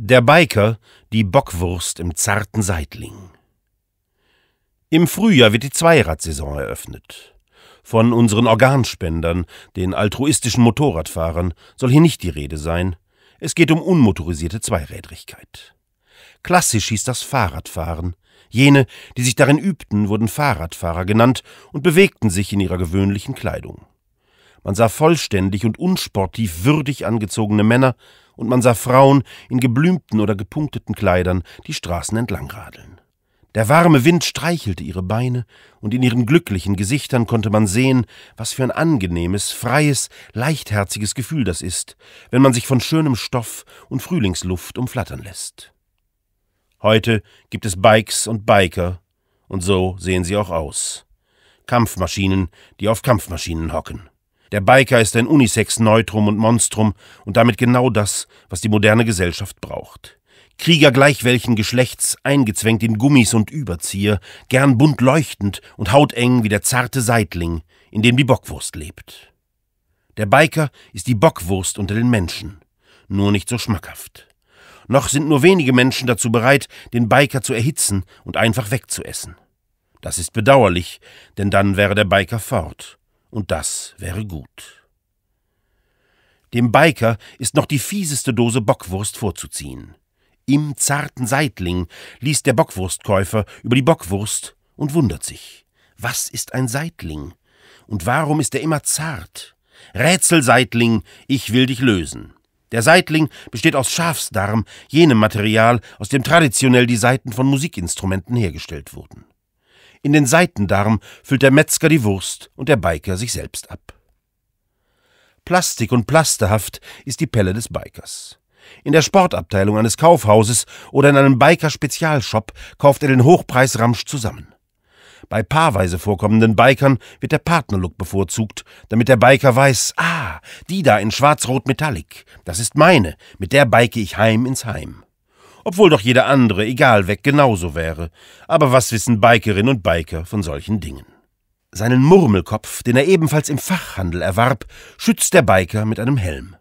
Der Biker, die Bockwurst im zarten Seitling. Im Frühjahr wird die Zweiradsaison eröffnet. Von unseren Organspendern, den altruistischen Motorradfahrern, soll hier nicht die Rede sein. Es geht um unmotorisierte Zweirädrigkeit. Klassisch hieß das Fahrradfahren. Jene, die sich darin übten, wurden Fahrradfahrer genannt und bewegten sich in ihrer gewöhnlichen Kleidung man sah vollständig und unsportiv würdig angezogene Männer, und man sah Frauen in geblümten oder gepunkteten Kleidern die Straßen entlang radeln. Der warme Wind streichelte ihre Beine, und in ihren glücklichen Gesichtern konnte man sehen, was für ein angenehmes, freies, leichtherziges Gefühl das ist, wenn man sich von schönem Stoff und Frühlingsluft umflattern lässt. Heute gibt es Bikes und Biker, und so sehen sie auch aus. Kampfmaschinen, die auf Kampfmaschinen hocken. Der Biker ist ein Unisex-Neutrum und Monstrum und damit genau das, was die moderne Gesellschaft braucht. Krieger gleich welchen Geschlechts, eingezwängt in Gummis und Überzieher, gern bunt leuchtend und hauteng wie der zarte Seitling, in dem die Bockwurst lebt. Der Biker ist die Bockwurst unter den Menschen, nur nicht so schmackhaft. Noch sind nur wenige Menschen dazu bereit, den Biker zu erhitzen und einfach wegzuessen. Das ist bedauerlich, denn dann wäre der Biker fort und das wäre gut. Dem Biker ist noch die fieseste Dose Bockwurst vorzuziehen. Im zarten Seitling liest der Bockwurstkäufer über die Bockwurst und wundert sich. Was ist ein Seitling? Und warum ist er immer zart? Rätsel, Seitling, ich will dich lösen. Der Seitling besteht aus Schafsdarm, jenem Material, aus dem traditionell die Saiten von Musikinstrumenten hergestellt wurden. In den Seitendarm füllt der Metzger die Wurst und der Biker sich selbst ab. Plastik und plasterhaft ist die Pelle des Bikers. In der Sportabteilung eines Kaufhauses oder in einem Biker-Spezialshop kauft er den Hochpreisramsch zusammen. Bei paarweise vorkommenden Bikern wird der Partnerlook bevorzugt, damit der Biker weiß, ah, die da in schwarz-rot-metallic, das ist meine, mit der bike ich heim ins Heim obwohl doch jeder andere, egal weg, genauso wäre. Aber was wissen Bikerinnen und Biker von solchen Dingen? Seinen Murmelkopf, den er ebenfalls im Fachhandel erwarb, schützt der Biker mit einem Helm.